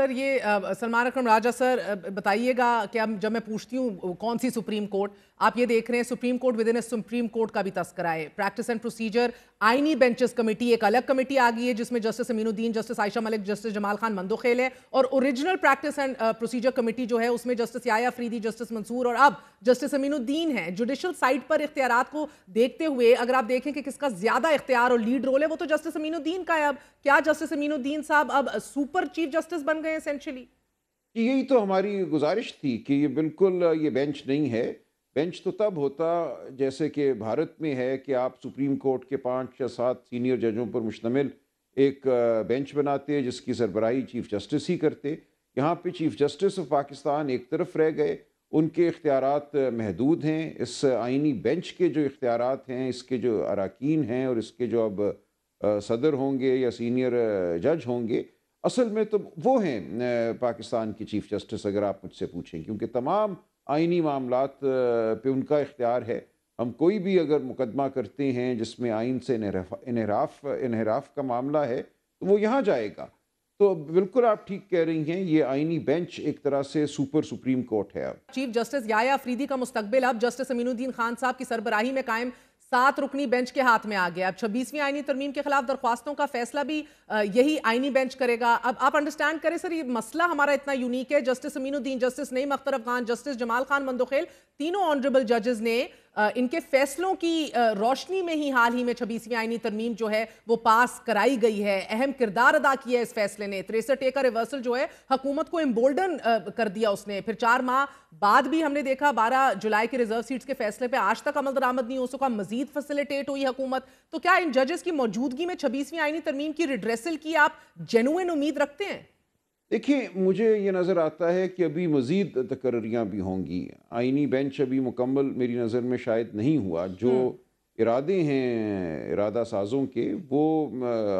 Sir ये सलमान अक्रम राजा sir बताइएगा क्या जब मैं पूछती हूँ कौन सी सुप्रीम कोर्ट आप ये देख रहे हैं supreme court within a supreme court का भी तस्करा है प्रैक्टिस एंड प्रोसीजर आइनी बेंचेस कमेटी एक अलग कमेटी आ गई है जिसमें justice Aminuddin justice Ayesha Malik justice Jamal Khan Mandokhail है और original practice and procedure committee जो है उसमें जस्टिस याया फ्रीदी जस्टिस मंसूर और अब जस्टिस अमीनुद्दीन है जुडिशल साइड पर इख्तियार को देखते हुए अगर आप देखें कि किसका ज्यादा इख्तियार और लीड रोल है वो तो जस्टिस अमीनुद्दीन का है अब क्या जस्टिस अमीनुद्दीन साहब अब सुपर चीफ जस्टिस बन गए एसेंशली यही तो हमारी गुजारिश थी कि ये बिल्कुल ये बेंच नहीं है बेंच तो तब होता जैसे कि भारत में है कि आप सुप्रीम कोर्ट के पाँच या सात सीनियर जजों पर मुश्तमिल एक बेंच बनाते हैं जिसकी सरबराही चीफ जस्टिस ही करते यहाँ पे चीफ जस्टिस ऑफ पाकिस्तान एक तरफ रह गए उनके इख्तियार महदूद हैं इस आइनी बेंच के जो इख्तियार हैं इसके जो अरकान हैं और इसके जो अब सदर होंगे या सीनियर जज होंगे असल में तो वो हैं पाकिस्तान की चीफ जस्टिस अगर आप मुझसे पूछें क्योंकि तमाम आइनी मामला पे उनका इख्तियार है हम कोई भी अगर मुकदमा करते हैं जिसमें आइन से इनहराफ इनहराफ का मामला है तो वो यहाँ जाएगा तो बिल्कुल आप ठीक कह रही हैं ये आईनी बेंच एक तरह से सुपर सुप्रीम कोर्ट है चीफ जस्टिस याया अफरीदी का मुस्तबिल अब जस्टिस अमीनुद्दीन खान साहब की सरबराही में कायम सात रुकनी बेंच के हाथ में आ गया अब छब्बीसवीं आईनी तरमीम के खिलाफ दरख्वास्तों का फैसला भी यही आईनी बेंच करेगा अब आप अंडरस्टैंड करें सर ये मसला हमारा इतना यूनिक है justice Aminuddin justice Naeem Akhtar Afghan justice Jamal Khan Mandokhail तीनों ऑनरेबल जजेस ने इनके फैसलों की रोशनी में ही हाल ही में छब्बीसवीं आईनी तरमीम जो है वो पास कराई गई है अहम किरदार अदा किया है इस फैसले ने तिरसठ ए का रिवर्सल जो है हकूमत को एम्बोल्डन कर दिया उसने फिर चार माह बाद भी हमने देखा बारह जुलाई के रिजर्व सीट्स के फैसले पर आज तक अमल दरामद नहीं हो सका मजीद फैसिलिटेट हुई हकूमत तो क्या इन जजेस की मौजूदगी में छब्बीसवीं आईनी तरमीम की रिड्रेसल की आप जेनुअन उम्मीद रखते हैं देखिए मुझे ये नज़र आता है कि अभी मज़ीद तकर्रियाँ भी होंगी आइनी बेंच अभी मुकम्मल मेरी नज़र में शायद नहीं हुआ जो हम्म। इरादे हैं इरादा साजों के वो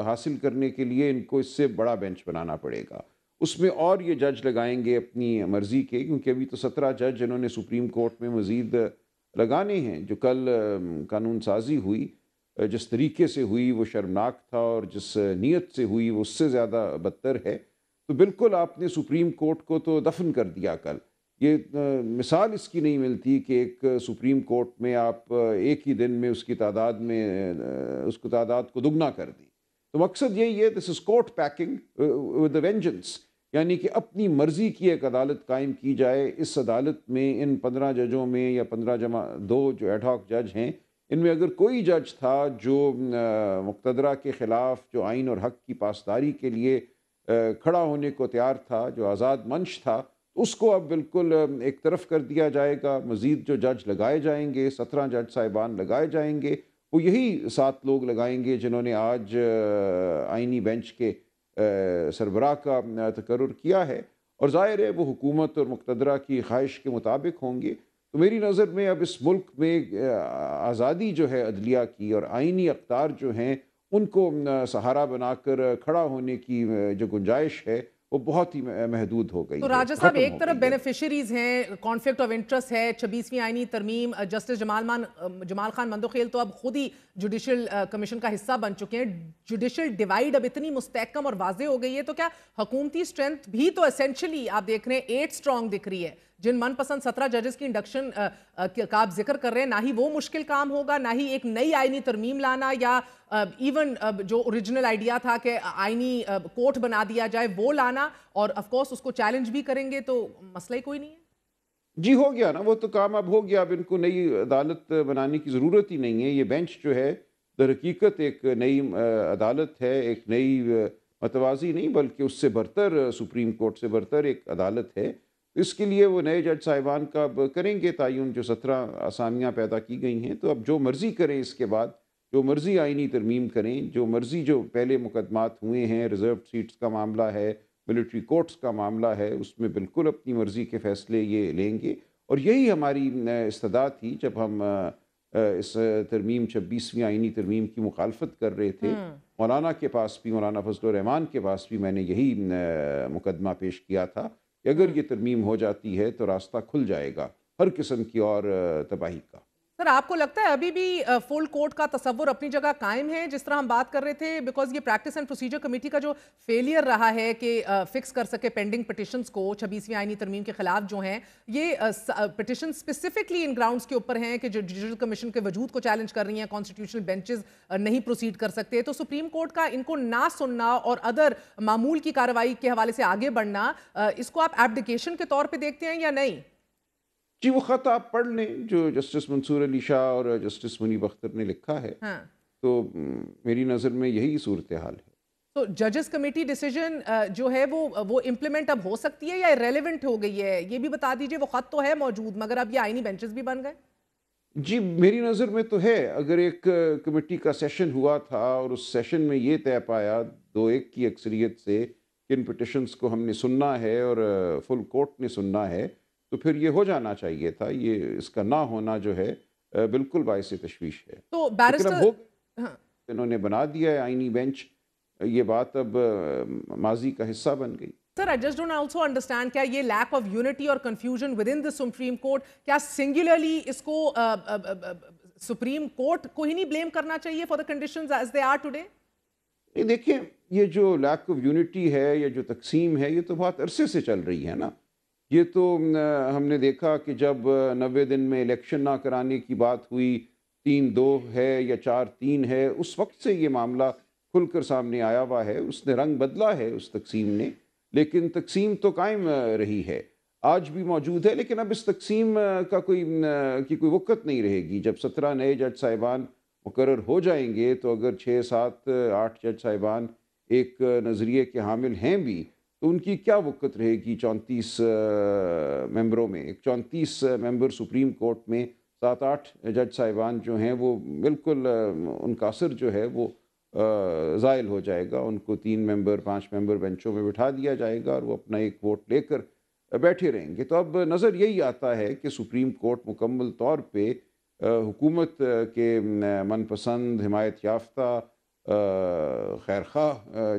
हासिल करने के लिए इनको इससे बड़ा बेंच बनाना पड़ेगा उसमें और ये जज लगाएंगे अपनी मर्ज़ी के क्योंकि अभी तो सत्रह जज इन्होंने सुप्रीम कोर्ट में मज़ीद लगाने हैं जो कल कानून साजी हुई जिस तरीके से हुई वो शर्मनाक था और जिस नीयत से हुई वो उससे ज़्यादा बदतर है तो बिल्कुल आपने सुप्रीम कोर्ट को तो दफन कर दिया कल ये मिसाल इसकी नहीं मिलती कि एक सुप्रीम कोर्ट में आप एक ही दिन में उसकी तादाद में उसको तादाद को दुगना कर दी तो मकसद यही है this is court packing with vengeance यानी कि अपनी मर्ज़ी की एक अदालत कायम की जाए इस अदालत में इन पंद्रह जजों में या पंद्रह जमा दो जो एडॉक जज हैं इनमें अगर कोई जज था जो मुक्तदरा के ख़िलाफ़ जो आइन और हक की पासदारी के लिए खड़ा होने को तैयार था जो आज़ाद मंच था उसको अब बिल्कुल एक तरफ कर दिया जाएगा मज़ीद जो जज लगाए जाएंगे सत्रह जज साहिबान लगाए जाएंगे वो यही सात लोग लगाएंगे जिन्होंने आज आइनी बेंच के सरबराह का तकर्र किया है और ज़ाहिर है वो हुकूमत और मुकतदरा की ख्वाहिश के मुताबिक होंगे तो मेरी नज़र में अब इस मुल्क में आज़ादी जो है अदलिया की और आइनी अख्तार जो हैं उनको सहारा बनाकर खड़ा होने की जो गुंजाइश है वो बहुत ही महदूद हो गई तो राजा साहब एक तरफ बेनिफिशरीज हैं कॉन्फ्लिक्ट ऑफ इंटरेस्ट है छब्बीसवीं आईनी तरमीम जस्टिस जमाल मान जमाल खान मंदोखेल तो अब खुद ही जुडिशियल कमीशन uh, का हिस्सा बन चुके हैं जुडिशियल डिवाइड अब इतनी मुस्तकम और वाजे हो गई है तो क्या हकूमती स्ट्रेंथ भी तो असेंशली आप देख रहे हैं एट स्ट्रांग दिख रही है जिन मनपसंद सत्रह जजेस की इंडक्शन uh, uh, का आप जिक्र कर रहे हैं ना ही वो मुश्किल काम होगा ना ही एक नई आइनी तरमीम लाना या इवन जो ओरिजिनल आइडिया था कि आइनी कोर्ट बना दिया जाए वो लाना और ऑफकोर्स उसको चैलेंज भी करेंगे तो मसला ही कोई नहीं है जी हो गया ना वो तो काम अब हो गया अब इनको नई अदालत बनाने की ज़रूरत ही नहीं है ये बेंच जो है दर हकीकत एक नई अदालत है एक नई मतवाजी नहीं बल्कि उससे बरतर सुप्रीम कोर्ट से बढ़तर एक अदालत है इसके लिए वो नए जज साहिबान का अब करेंगे तयन जो सत्रह आसामियाँ पैदा की गई हैं तो अब जो मर्ज़ी करें इसके बाद जो मर्ज़ी आइनी तरमीम करें जो मर्ज़ी जो पहले मुकदमात हुए हैं रिज़र्व सीट्स का मामला है मिलिट्री कोर्ट्स का मामला है उसमें बिल्कुल अपनी मर्ज़ी के फैसले ये लेंगे और यही हमारी इस्तः थी जब हम इस तरमीम छब्बीसवीं आइनी तरमीम की मुखालफत कर रहे थे हम्म। मौलाना के पास भी मौलाना फजल रहमान के पास भी मैंने यही मुकदमा पेश किया था कि अगर हम्म। ये तरमीम हो जाती है तो रास्ता खुल जाएगा हर किस्म की और तबाही का सर आपको लगता है अभी भी फुल कोर्ट का तस्वर अपनी जगह कायम है जिस तरह हम बात कर रहे थे बिकॉज ये प्रैक्टिस एंड प्रोसीजर कमेटी का जो फेलियर रहा है कि फिक्स कर सके पेंडिंग पटिशन्स को छब्बीसवीं आईनी तरमीम के खिलाफ जो हैं ये पिटिशन स्पेसिफिकली इन ग्राउंड्स के ऊपर हैं कि जो जुडिशल कमीशन के वजूद को चैलेंज कर रही हैं कॉन्स्टिट्यूशनल बेंचेज नहीं प्रोसीड कर सकते तो सुप्रीम कोर्ट का इनको ना सुनना और अदर मामूल की कार्रवाई के हवाले से आगे बढ़ना इसको आप एप्लीकेशन के तौर पर देखते हैं या नहीं जी वो ख़त आप पढ़ लें जो जस्टिस मंसूर अली शाह और जस्टिस मुनीब अख्तर ने लिखा है हाँ। तो मेरी नज़र में यही सूरत हाल है तो जजेस कमेटी डिसीजन जो है वो वो इम्प्लीमेंट अब हो सकती है या रेलिवेंट हो गई है ये भी बता दीजिए वो ख़त तो है मौजूद मगर अब ये आईनी बेंचेस भी बन गए जी मेरी नज़र में तो है अगर एक कमेटी का सेशन हुआ था और उस सेशन में ये तय पाया दो एक की अक्सरियत से किन पटिशन्स को हमने सुनना है और फुल कोर्ट ने सुनना है तो फिर ये हो जाना चाहिए था ये इसका ना होना जो है बिल्कुल बायस तशवीश है तो बैरिस्टर हाँ। इन्होंने बना दिया है आईनी बेंच ये बात अब माजी का हिस्सा बन गई sir I just don't also understand क्या ये लैक ऑफ यूनिटी और confusion within the supreme court क्या सिंगुलरली इसको सुप्रीम कोर्ट को ही नहीं ब्लेम करना चाहिए for the condition as they are today देखिए ये जो लैक ऑफ यूनिटी है या जो तकसीम है ये तो बहुत अरसे से चल रही है ना ये तो हमने देखा कि जब नबे दिन में इलेक्शन ना कराने की बात हुई तीन दो है या चार तीन है उस वक्त से ये मामला खुलकर सामने आया हुआ है उसने रंग बदला है उस तकसीम ने लेकिन तकसीम तो कायम रही है आज भी मौजूद है लेकिन अब इस तकसीम का कोई की कोई वक्त नहीं रहेगी जब सत्रह नए जज साहिबान मुकर हो जाएंगे तो अगर छः सात आठ जज साहिबान एक नज़रिए के हामिल हैं भी तो उनकी क्या वक्त रहेगी चौंतीस मेंबरों में चौंतीस मेंबर सुप्रीम कोर्ट में सात आठ जज साहिबान जो हैं वो बिल्कुल उनका असर जो है वो ज़ायल हो जाएगा उनको तीन मेंबर पांच मेंबर बेंचों में बिठा दिया जाएगा और वो अपना एक वोट लेकर बैठे रहेंगे तो अब नज़र यही आता है कि सुप्रीम कोर्ट मुकम्मल तौर पे हुकूमत के मनपसंद हिमायत याफ्ता खैरखा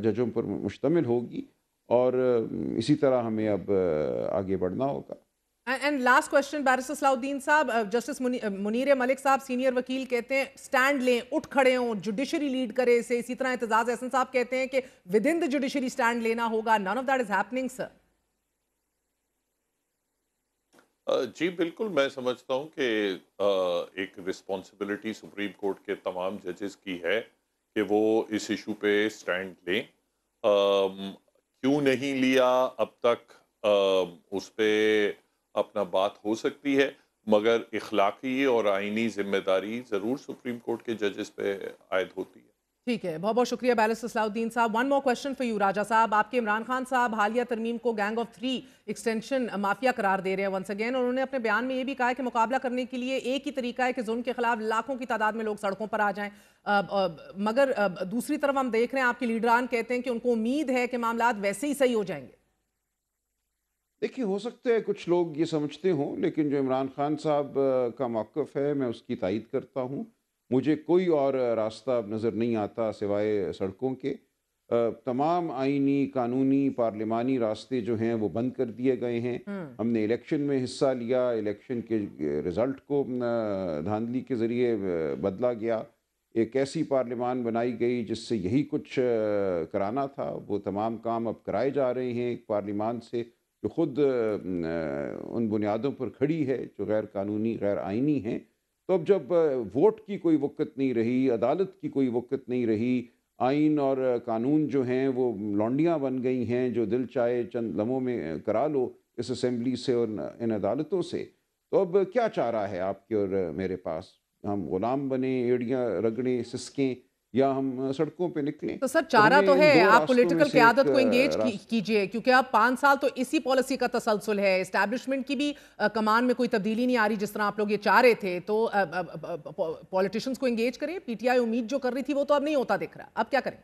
जजों पर मुश्तमिल होगी और इसी तरह हमें अब आगे बढ़ना होगा and last question barrister Salahuddin साहब जस्टिस मुनीर मलिक साहब सीनियर वकील कहते हैं स्टैंड लें उठ खड़े हों जुडिशरी लीड करे इसे इसी तरह एतजाज एहसन साहब कहते हैं कि within the judiciary stand लेना होगा none of that is happening sir ji बिल्कुल मैं समझता हूं कि एक रिस्पॉन्सिबिलिटी सुप्रीम कोर्ट के तमाम जजेस की है कि वो इस इशू पे स्टैंड लें क्यों नहीं लिया अब तक आ, उस पर अपना बात हो सकती है मगर इखलाकी और आइनी जिम्मेदारी ज़रूर सुप्रीम कोर्ट के जजेस पे आयद होती है ठीक है बहुत बहुत शुक्रिया बैलिस असलाउद्दीन साहब one more question for you Raja साहब आपके इमरान खान साहब हालिया तरमीम को gang of three extension mafia करार दे रहे हैं वंस अगेन और उन्होंने अपने बयान में ये भी कहा है कि मुकाबला करने के लिए एक ही तरीका है कि जुर्म के खिलाफ लाखों की तादाद में लोग सड़कों पर आ जाए मगर आ, दूसरी तरफ हम देख रहे हैं आपके लीडरान कहते हैं कि उनको उम्मीद है कि मामला वैसे ही सही हो जाएंगे देखिए हो सकता है कुछ लोग ये समझते हों लेकिन जो इमरान खान साहब का मौक़ है मैं उसकी तायद करता हूँ मुझे कोई और रास्ता नज़र नहीं आता सिवाय सड़कों के तमाम आइनी कानूनी पार्लिमानी रास्ते जो हैं वो बंद कर दिए गए हैं हम्म। हमने इलेक्शन में हिस्सा लिया इलेक्शन के रिज़ल्ट को धांधली के ज़रिए बदला गया एक ऐसी पार्लिमान बनाई गई जिससे यही कुछ कराना था वो तमाम काम अब कराए जा रहे हैं एक पार्लिमान से जो खुद उन बुनियादों पर खड़ी है जो गैर कानूनी गैर आइनी हैं तो अब जब वोट की कोई वक़्त नहीं रही अदालत की कोई वक़्त नहीं रही आइन और कानून जो हैं वो लौंडियाँ बन गई हैं जो दिल चाहे चंद लम्हों में करा लो इस असम्बली से और इन अदालतों से तो अब क्या चाह रहा है आपके और मेरे पास हम ग़ुलाम बने एड़ियाँ रगड़ें सिसकें या हम सड़कों पे निकलें तो सर तो चारा तो, है आप पॉलिटिकल क्यादत को एंगेज की, कीजिए क्योंकि आप पाँच साल तो इसी पॉलिसी का तसलसल है इस्टेब्लिशमेंट की भी कमान में कोई तब्दीली नहीं आ रही जिस तरह आप लोग ये चाह रहे थे तो पॉलिटिशियंस को एंगेज करें पीटीआई उम्मीद जो कर रही थी वो तो अब नहीं होता दिख रहा अब क्या करें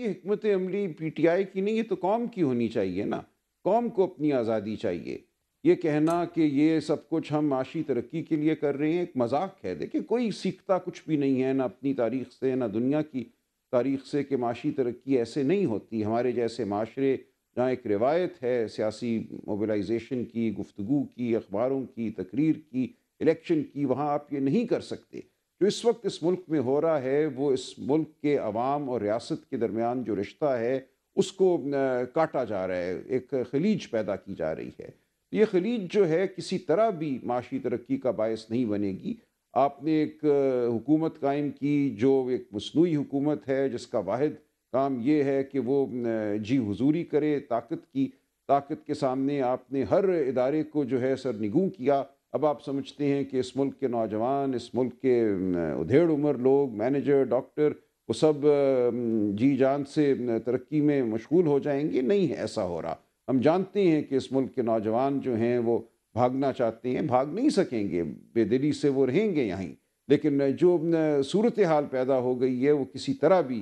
ये हमत अमली पी की नहीं ये तो कौम की होनी चाहिए ना कौम को अपनी आज़ादी चाहिए ये कहना कि ये सब कुछ हम माशी तरक्की के लिए कर रहे हैं एक मजाक है देखिए कोई सीखता कुछ भी नहीं है ना अपनी तारीख से ना दुनिया की तारीख से कि माशी तरक्की ऐसे नहीं होती हमारे जैसे माशरे जहाँ एक रिवायत है सियासी मोबिलाइजेशन की गुफ्तु की अखबारों की तकरीर की इलेक्शन की वहाँ आप ये नहीं कर सकते जो इस वक्त इस मुल्क में हो रहा है वो इस मुल्क के आवाम और रियासत के दरमियान जो रिश्ता है उसको काटा जा रहा है एक खलीज पैदा की जा रही है ये खलीज जो है किसी तरह भी माशी तरक्की का बायस नहीं बनेगी आपने एक हुकूमत कायम की जो एक मसनू हुकूमत है जिसका वाद काम ये है कि वो जी हजूरी करे ताकत की ताकत के सामने आपने हर इदारे को जो है सर निगूँ किया अब आप समझते हैं कि इस मुल्क के नौजवान इस मुल्क के उधेड़ उम्र लोग मैनेजर डॉक्टर वो सब जी जान से तरक्की में मशगूल हो जाएंगे नहीं है ऐसा हो रहा हम जानते हैं कि इस मुल्क के नौजवान जो हैं वो भागना चाहते हैं भाग नहीं सकेंगे बेदिली से वो रहेंगे यहीं लेकिन जो सूरत हाल पैदा हो गई है वो किसी तरह भी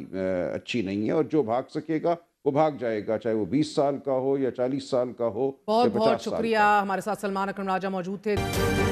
अच्छी नहीं है और जो भाग सकेगा वो भाग जाएगा चाहे वो 20 साल का हो या 40 साल का हो बहुत बहुत शुक्रिया हमारे साथ सलमान अक्रम राजा मौजूद थे